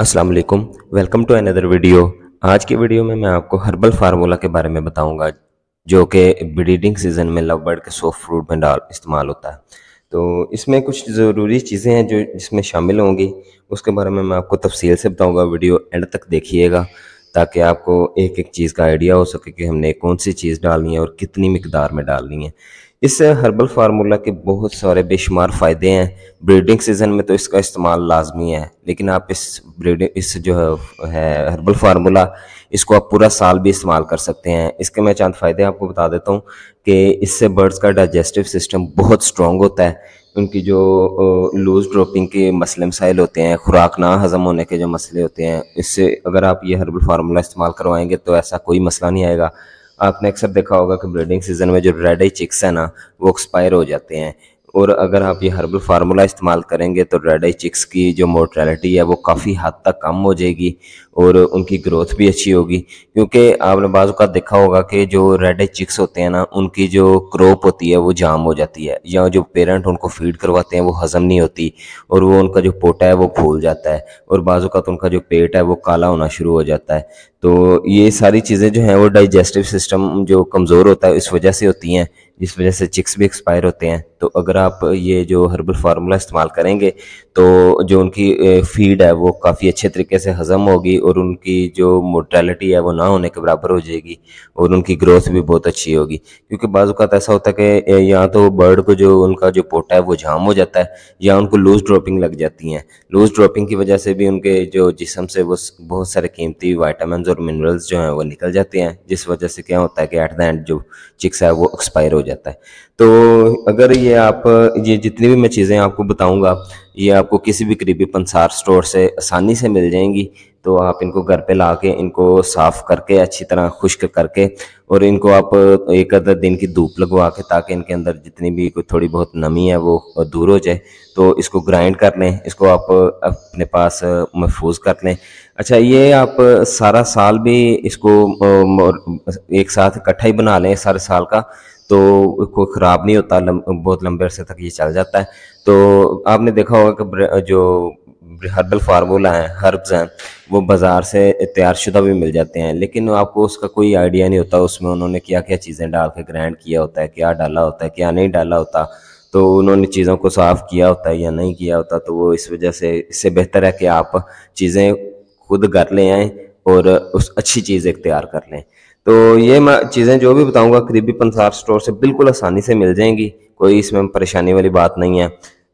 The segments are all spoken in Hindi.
Aslam welcome to another video आज की वीडियो में मैं आपको हर्बल फार्मूला के बारे में बताऊंगा जो कि ब्रीडिंग सीजन में लव बर्ड के सॉफ्ट फ्रूट में डाल इस्तेमाल होता है तो इसमें कुछ ज़रूरी चीज़ें हैं जो इसमें शामिल होंगी उसके बारे में मैं आपको तफसील से बताऊंगा वीडियो एंड तक देखिएगा ताकि आपको एक एक चीज़ का आइडिया हो सके कि हमने कौन सी चीज़ डालनी है और कितनी मकदार में डालनी है इस हर्बल फार्मूला के बहुत सारे बेशुमार फ़ायदे हैं ब्रीडिंग सीज़न में तो इसका इस्तेमाल लाजमी है लेकिन आप इस ब्रीडिंग इस जो है हर्बल फार्मूला इसको आप पूरा साल भी इस्तेमाल कर सकते हैं इसके मैं चंद फ़ायदे आपको बता देता हूँ कि इससे बर्ड्स का डाइजेस्टिव सिस्टम बहुत स्ट्रॉन्ग होता है उनकी जो लूज़ ड्रॉपिंग के मसले मसाइल होते हैं खुराक ना हज़म होने के जो मसले होते हैं इससे अगर आप ये हर्बल फार्मूला इस्तेमाल करवाएंगे तो ऐसा कोई मसला नहीं आएगा आपने अक्सर देखा होगा कि ब्रीडिंग सीजन में जो रेड आई चिक्स है ना वो एक्सपायर हो जाते हैं और अगर आप ये हर्बल फार्मूला इस्तेमाल करेंगे तो रेड आई चिक्स की जो मोर्टेलिटी है वो काफ़ी हद तक कम हो जाएगी और उनकी ग्रोथ भी अच्छी होगी क्योंकि आपने बाजू का देखा होगा कि जो रेड आई चिक्स होते हैं ना उनकी जो क्रॉप होती है वो जाम हो जाती है या जो पेरेंट उनको फीड करवाते हैं वो हज़म नहीं होती और वो उनका जो पोटा है वो फूल जाता है और बाज़ का तो उनका जो पेट है वो काला होना शुरू हो जाता है तो ये सारी चीज़ें जो हैं वो डाइजेस्टिव सिस्टम जो कमज़ोर होता है इस वजह से होती हैं जिस वजह से चिक्स भी एक्सपायर होते हैं तो अगर आप ये जो हर्बल फार्मूला इस्तेमाल करेंगे तो जो उनकी फीड है वो काफ़ी अच्छे तरीके से हज़म होगी और उनकी जो मोटेलिटी है वो ना होने के बराबर हो जाएगी और उनकी ग्रोथ भी बहुत अच्छी होगी क्योंकि बाज़ात ऐसा होता है कि या तो बर्ड को जो उनका जो पोटा है वो जाम हो जाता है या उनको लूज ड्रॉपिंग लग जाती हैं लूज ड्रॉपिंग की वजह से भी उनके जो जिसम से वो बहुत सारे कीमती वाइटामस और मिनरल्स जो हैं वो निकल जाते हैं जिस वजह से क्या होता है कि एट द एंड जो चिक्स है वो एक्सपायर हो जाता है तो अगर ये आप ये जितनी भी मैं चीज़ें आपको बताऊंगा ये आपको किसी भी करीबी पंसार स्टोर से आसानी से मिल जाएंगी तो आप इनको घर पे ला के इनको साफ़ करके अच्छी तरह खुश्क करके और इनको आप एक आधा दिन की धूप लगवा के ताकि इनके अंदर जितनी भी कोई थोड़ी बहुत नमी है वो दूर हो जाए तो इसको ग्राइंड कर लें इसको आप अपने पास महफूज कर लें अच्छा ये आप सारा साल भी इसको एक साथ इकट्ठा ही बना लें सारे साल का तो कोई ख़राब नहीं होता लम, बहुत लंबे अरसे तक ये चल जाता है तो आपने देखा होगा कि जो हर्बल फार्मूला हैं हर्ब्स हैं वो बाज़ार से तैयारशुदा भी मिल जाते हैं लेकिन आपको उसका कोई आइडिया नहीं होता उसमें उन्होंने क्या क्या चीज़ें डाल के ग्रैंड किया होता है क्या डाला होता है क्या नहीं डाला होता तो उन्होंने चीज़ों को साफ़ किया होता है या नहीं किया होता तो वो इस वजह से इससे बेहतर है कि आप चीज़ें खुद कर ले आएँ और उस अच्छी चीज़ इख्तियार कर लें तो ये मैं चीज़ें जो भी बताऊंगा करीबी पंसार स्टोर से बिल्कुल आसानी से मिल जाएंगी कोई इसमें परेशानी वाली बात नहीं है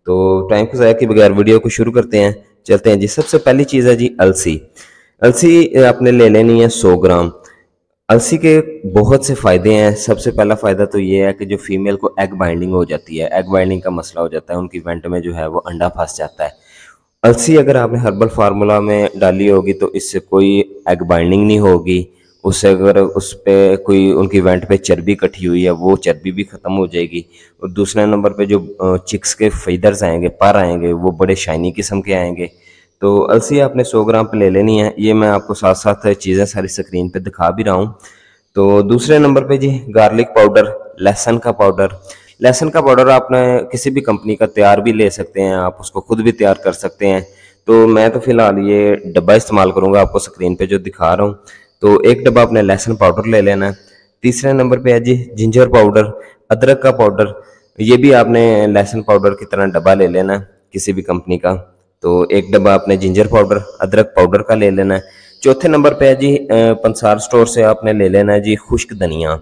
तो टाइम को ज़्यादा के बगैर वीडियो को शुरू करते हैं चलते हैं जी सबसे पहली चीज़ है जी अलसी अलसी आपने ले लेनी है सौ ग्राम अलसी के बहुत से फ़ायदे हैं सबसे पहला फ़ायदा तो ये है कि जो फीमेल को एग बाइंडिंग हो जाती है एग बाइंडिंग का मसला हो जाता है उनकी वेंट में जो है वो अंडा फंस जाता है अलसी अगर आपने हर्बल फार्मूला में डाली होगी तो इससे कोई एग बाइंडिंग नहीं होगी उससे अगर उस पर कोई उनकी वेंट पे चर्बी कटी हुई है वो चर्बी भी ख़त्म हो जाएगी और दूसरे नंबर पे जो चिक्स के फीदर्स आएंगे पर आएंगे वो बड़े शाइनी किस्म के आएंगे तो अलसी आपने 100 ग्राम पे ले लेनी है ये मैं आपको साथ साथ चीज़ें सारी स्क्रीन पे दिखा भी रहा हूँ तो दूसरे नंबर पे जी गार्लिक पाउडर लहसन का पाउडर लहसन का पाउडर आपने किसी भी कंपनी का तैयार भी ले सकते हैं आप उसको खुद भी तैयार कर सकते हैं तो मैं तो फ़िलहाल ये डब्बा इस्तेमाल करूँगा आपको स्क्रीन पर जो दिखा रहा हूँ तो एक डब्बा अपने लहसुन पाउडर ले लेना है तीसरे नंबर पे है जी जिंजर पाउडर अदरक का पाउडर ये भी आपने लहसुन पाउडर की तरह डब्बा ले लेना है किसी भी कंपनी का तो एक डब्बा आपने जिंजर पाउडर अदरक पाउडर का ले लेना है चौथे नंबर पे है जी पंसार स्टोर से आपने ले लेना है जी खुश्क धनिया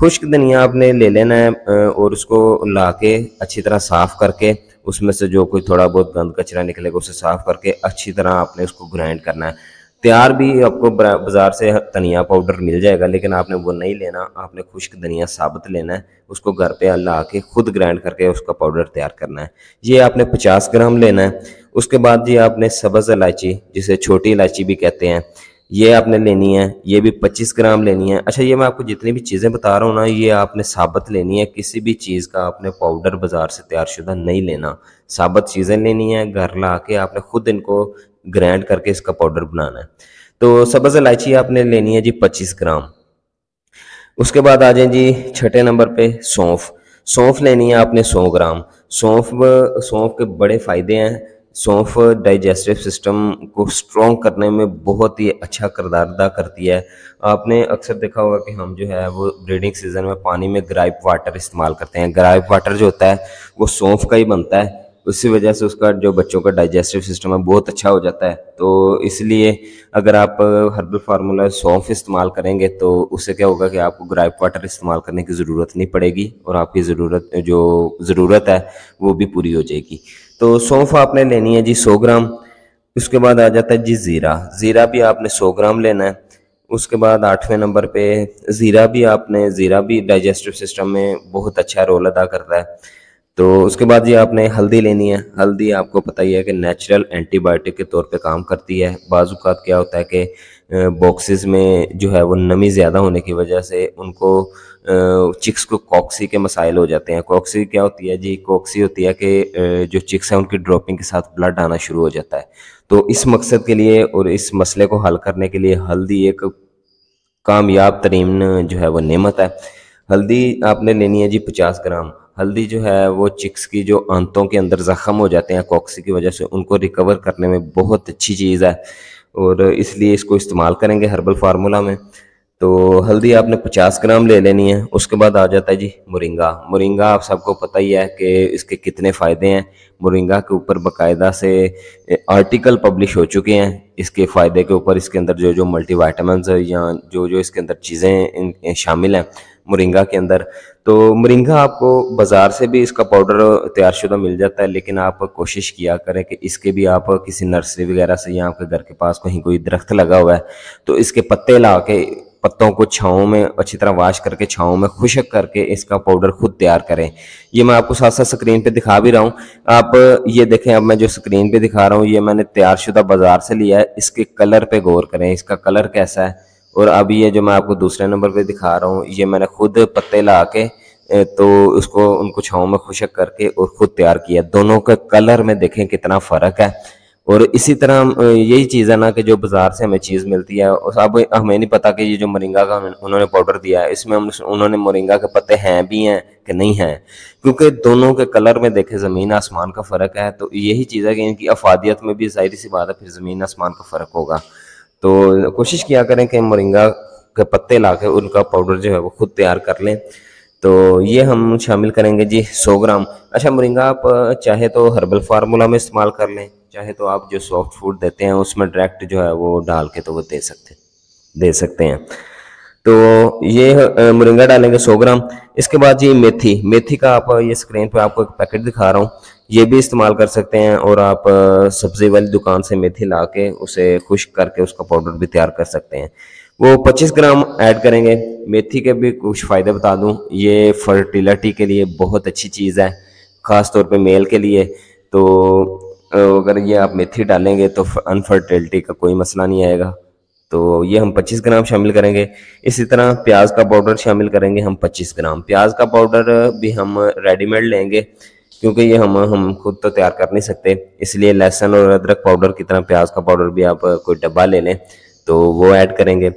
खुश्क धनिया आपने ले लेना है और उसको ला के अच्छी तरह साफ़ करके उसमें से जो कोई थोड़ा बहुत गंद कचरा निकलेगा उसे साफ़ करके अच्छी तरह आपने उसको ग्राइंड करना है तैयार भी आपको बाज़ार से धनिया पाउडर मिल जाएगा लेकिन आपने वो नहीं लेना आपने खुश्क धनिया साबित लेना है उसको घर पे अल्लाह के खुद ग्राइंड करके उसका पाउडर तैयार करना है ये आपने 50 ग्राम लेना है उसके बाद जी आपने सब्ज़ इलायची जिसे छोटी इलायची भी कहते हैं ये आपने लेनी है ये भी 25 ग्राम लेनी है अच्छा ये मैं आपको जितनी भी चीज़ें बता रहा हूँ ना ये आपने साबित लेनी है किसी भी चीज़ का आपने पाउडर बाज़ार से तैयार शुदा नहीं लेना साबित चीज़ें लेनी है घर ला के आपने ख़ुद इनको ग्रैंड करके इसका पाउडर बनाना है तो सबज़ इलायची आपने लेनी है जी पच्चीस ग्राम उसके बाद आ जाए जी छठे नंबर पे सौंफ सौंफ लेनी है आपने सौ ग्राम सौंफ सौंफ के बड़े फ़ायदे हैं सौंफ डाइजेस्टिव सिस्टम को स्ट्रॉन्ग करने में बहुत ही अच्छा करदार अदा करती है आपने अक्सर देखा होगा कि हम जो है वो ब्रीडिंग सीज़न में पानी में ग्राइप वाटर इस्तेमाल करते हैं ग्राइप वाटर जो होता है वो सौंफ का ही बनता है उसी वजह से उसका जो बच्चों का डाइजेस्टिव सिस्टम है बहुत अच्छा हो जाता है तो इसलिए अगर आप हर्बल फार्मूला सौंफ इस्तेमाल करेंगे तो उससे क्या होगा कि आपको ग्राइप वाटर इस्तेमाल करने की ज़रूरत नहीं पड़ेगी और आपकी ज़रूरत जो ज़रूरत है वो भी पूरी हो जाएगी तो सौंफ आपने लेनी है जी सौ ग्राम उसके बाद आ जाता है जी ज़ीरा ज़ीरा भी आपने सौ ग्राम लेना है उसके बाद आठवें नंबर पे ज़ीरा भी आपने ज़ीरा भी डाइजेस्टिव सिस्टम में बहुत अच्छा रोल अदा करता है तो उसके बाद ये आपने हल्दी लेनी है हल्दी आपको पता ही है कि नेचुरल एंटीबायोटिक के तौर पे काम करती है बाज़ात क्या होता है कि बॉक्सेस में जो है वो नमी ज़्यादा होने की वजह से उनको चिक्स को कॉक्सी के मसाइल हो जाते हैं कॉक्सी क्या होती है जी कॉक्सी होती है कि जो चिक्स हैं उनकी ड्रॉपिंग के साथ ब्लड आना शुरू हो जाता है तो इस मकसद के लिए और इस मसले को हल करने के लिए हल्दी एक कामयाब तरीन जो है वह नमत है हल्दी आपने लेनी है जी पचास ग्राम हल्दी जो है वो चिक्स की जो आंतों के अंदर ज़ख़म हो जाते हैं कॉक्सी की वजह से उनको रिकवर करने में बहुत अच्छी चीज़ है और इसलिए इसको इस्तेमाल करेंगे हर्बल फार्मूला में तो हल्दी आपने 50 ग्राम ले लेनी है उसके बाद आ जाता है जी मुरिंगा मुरिंगा आप सबको पता ही है कि इसके कितने फ़ायदे हैं मुरिंगा के ऊपर बाकायदा से आर्टिकल पब्लिश हो चुके हैं इसके फ़ायदे के ऊपर इसके अंदर जो जो मल्टी या जो जो इसके अंदर चीज़ें शामिल हैं मुरिंगा के अंदर तो मुरिंगा आपको बाज़ार से भी इसका पाउडर तैयार शुदा मिल जाता है लेकिन आप कोशिश किया करें कि इसके भी आप किसी नर्सरी वगैरह से या आपके घर के पास कहीं कोई दरख्त लगा हुआ है तो इसके पत्ते ला के पत्तों को छाँव में अच्छी तरह वाश करके छाँव में खुशक करके इसका पाउडर खुद तैयार करें ये मैं आपको साथ साथ स्क्रीन पे दिखा भी रहा हूँ आप ये देखें अब मैं जो स्क्रीन पे दिखा रहा हूँ ये मैंने तैयार शुदा बाज़ार से लिया है इसके कलर पे गौर करें इसका कलर कैसा है और अब ये जो मैं आपको दूसरे नंबर पे दिखा रहा हूँ ये मैंने खुद पत्ते ला के तो उसको उनको छाँव में खुशक करके और ख़ुद तैयार किया दोनों का कलर में देखें कितना फ़र्क है और इसी तरह यही चीज़ है ना कि जो बाज़ार से हमें चीज़ मिलती है और अब हमें नहीं पता कि ये जो मोरिंगा का उन्होंने पाउडर दिया है इसमें हम उन्होंने मोरिंगा के पत्ते हैं भी हैं कि नहीं हैं क्योंकि दोनों के कलर में देखे ज़मीन आसमान का फ़र्क है तो यही चीज़ है कि इनकी अफादियत में भी ज़ाहिर सी बात है फिर ज़मीन आसमान का फ़र्क होगा तो कोशिश किया करें कि मोरिंगा के पत्ते ला कर उनका पाउडर जो है वो खुद तैयार कर लें तो ये हम शामिल करेंगे जी 100 ग्राम अच्छा मोरिंगा आप चाहे तो हर्बल फार्मूला में इस्तेमाल कर लें चाहे तो आप जो सॉफ्ट फूड देते हैं उसमें डायरेक्ट जो है वो डाल के तो वो दे सकते दे सकते हैं तो ये मुरंगा डालेंगे 100 ग्राम इसके बाद ये मेथी मेथी का आप ये स्क्रीन पे आपको एक पैकेट दिखा रहा हूँ ये भी इस्तेमाल कर सकते हैं और आप सब्जी वाली दुकान से मेथी ला के उसे खुश करके उसका पाउडर भी तैयार कर सकते हैं वो 25 ग्राम ऐड करेंगे मेथी के भी कुछ फ़ायदे बता दूँ ये फर्टिलिटी के लिए बहुत अच्छी चीज़ है ख़ास तौर पर मेल के लिए तो अगर ये आप मेथी डालेंगे तो अनफर्टिलिटी का कोई मसला नहीं आएगा तो ये हम 25 ग्राम शामिल करेंगे इसी तरह प्याज का पाउडर शामिल करेंगे हम 25 ग्राम प्याज का पाउडर भी हम रेडीमेड लेंगे क्योंकि ये हम हम खुद तो तैयार कर नहीं सकते इसलिए लहसुन और अदरक पाउडर की तरह प्याज का पाउडर भी आप कोई डब्बा ले लें तो वो ऐड करेंगे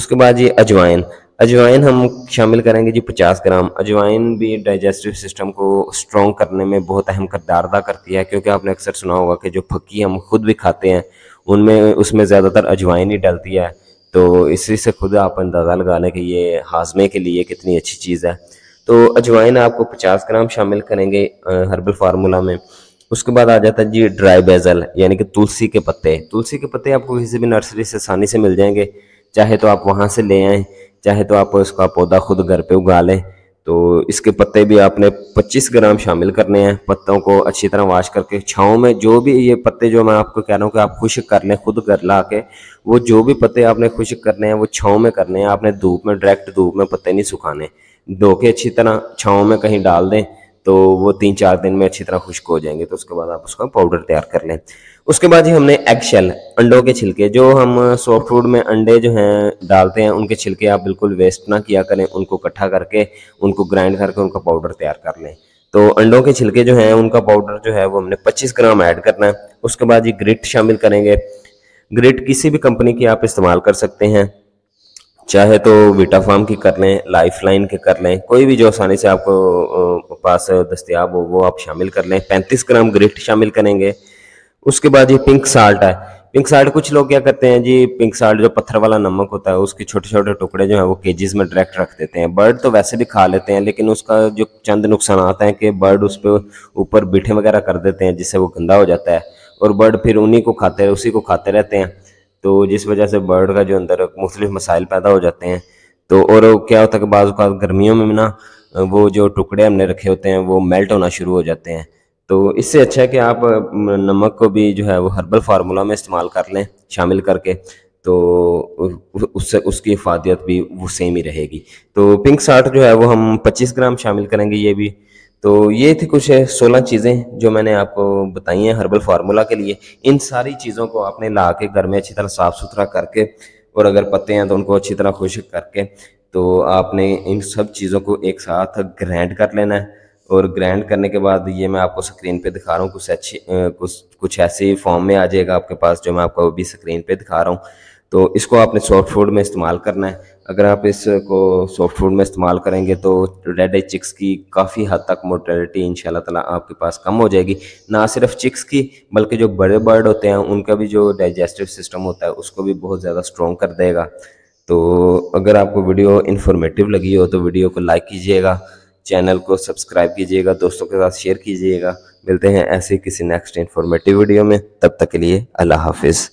उसके बाद ये अजवाइन अजवाइन हम शामिल करेंगे जी 50 ग्राम अजवाइन भी डाइजेस्टिव सिस्टम को स्ट्रॉन्ग करने में बहुत अहम करदार अदा करती है क्योंकि आपने अक्सर सुना होगा कि जो फक्की हम खुद भी खाते हैं उनमें उसमें ज़्यादातर अजवाइन ही डलती है तो इसी से खुद आप अंदाज़ा लगा लें कि ये हाजमे के लिए कितनी अच्छी चीज़ है तो अजवाइन आपको पचास ग्राम शामिल करेंगे हर्बल फार्मूला में उसके बाद आ जाता है जी ड्राई बेजल यानी कि तुलसी के पत्ते तुलसी के पत्ते आपको किसी भी नर्सरी से आसानी से मिल जाएंगे चाहे तो आप वहाँ से ले आएँ चाहे तो आप उसका पौधा खुद घर पर उगा लें तो इसके पत्ते भी आपने 25 ग्राम शामिल करने हैं पत्तों को अच्छी तरह वाश करके छाँव में जो भी ये पत्ते जो मैं आपको कह रहा हूँ कि आप खुश कर लें खुद कर ला के वो जो भी पत्ते आपने खुश करने हैं वो छाँव में करने हैं आपने धूप में डायरेक्ट धूप में पत्ते नहीं सुखाने धो के अच्छी तरह छाँव में कहीं डाल दें तो वो तीन चार दिन में अच्छी तरह खुश्क हो जाएंगे तो उसके बाद आप उसका पाउडर तैयार कर लें उसके बाद ही हमने एग शेल अंडों के छिलके जो हम सॉफ्ट फूड में अंडे जो हैं डालते हैं उनके छिलके आप बिल्कुल वेस्ट ना किया करें उनको इकट्ठा करके उनको ग्राइंड करके उनका पाउडर तैयार कर लें तो अंडों के छिलके जो हैं उनका पाउडर जो है वो हमने 25 ग्राम ऐड करना है उसके बाद ये ग्रिट शामिल करेंगे ग्रिट किसी भी कंपनी की आप इस्तेमाल कर सकते हैं चाहे तो वीटाफार्म फार्म की कर लें लाइफ लाइन की कर लें कोई भी जो आसानी से आपको पास दस्तियाब हो वो आप शामिल कर लें पैंतीस ग्राम ग्रिट शामिल करेंगे उसके बाद ये पिंक साल्ट है पिंक साल्ट कुछ लोग क्या करते हैं जी पिंक साल्ट जो पत्थर वाला नमक होता है उसके छोटे छोटे टुकड़े जो है वो केजेस में डायरेक्ट रख देते हैं बर्ड तो वैसे भी खा लेते हैं लेकिन उसका जो चंद नुकसान आता है कि बर्ड उस पर ऊपर बीठे वगैरह कर देते हैं जिससे वो गंदा हो जाता है और बर्ड फिर उन्हीं को खाते उसी को खाते रहते हैं तो जिस वजह से बर्ड का जो अंदर मुख्तलिफ मसाइल पैदा हो जाते हैं तो और क्या होता है कि बाज़ गर्मियों में ना वो जो टुकड़े हमने रखे होते हैं वो मेल्ट होना शुरू हो जाते हैं तो इससे अच्छा है कि आप नमक को भी जो है वो हर्बल फार्मूला में इस्तेमाल कर लें शामिल करके तो उससे उसकी हिफादियत भी वो सेम ही रहेगी तो पिंक साल्ट जो है वो हम 25 ग्राम शामिल करेंगे ये भी तो ये थी कुछ सोलह चीज़ें जो मैंने आपको बताई हैं हर्बल फार्मूला के लिए इन सारी चीज़ों को आपने ला के घर में अच्छी तरह साफ़ सुथरा करके और अगर पत्ते हैं तो उनको अच्छी तरह खुश करके तो आपने इन सब चीज़ों को एक साथ ग्रैंड कर लेना है और ग्रैंड करने के बाद ये मैं आपको स्क्रीन पे दिखा रहा हूँ कुछ अच्छी कुछ कुछ ऐसे फॉर्म में आ जाएगा आपके पास जो मैं आपको अभी स्क्रीन पे दिखा रहा हूँ तो इसको आपने सॉफ्ट फूड में इस्तेमाल करना है अगर आप इसको सॉफ्ट फूड में इस्तेमाल करेंगे तो रेड एड चिक्स की काफ़ी हद तक मोटेलिटी इन ताला आपके पास कम हो जाएगी ना सिर्फ चिक्स की बल्कि जो बड़े बर्ड होते हैं उनका भी जो डाइजेस्टिव सिस्टम होता है उसको भी बहुत ज़्यादा स्ट्रॉन्ग कर देगा तो अगर आपको वीडियो इन्फॉर्मेटिव लगी हो तो वीडियो को लाइक कीजिएगा चैनल को सब्सक्राइब कीजिएगा दोस्तों के साथ शेयर कीजिएगा मिलते हैं ऐसे किसी नेक्स्ट इन्फॉर्मेटिव वीडियो में तब तक के लिए अल्लाह हाफिज़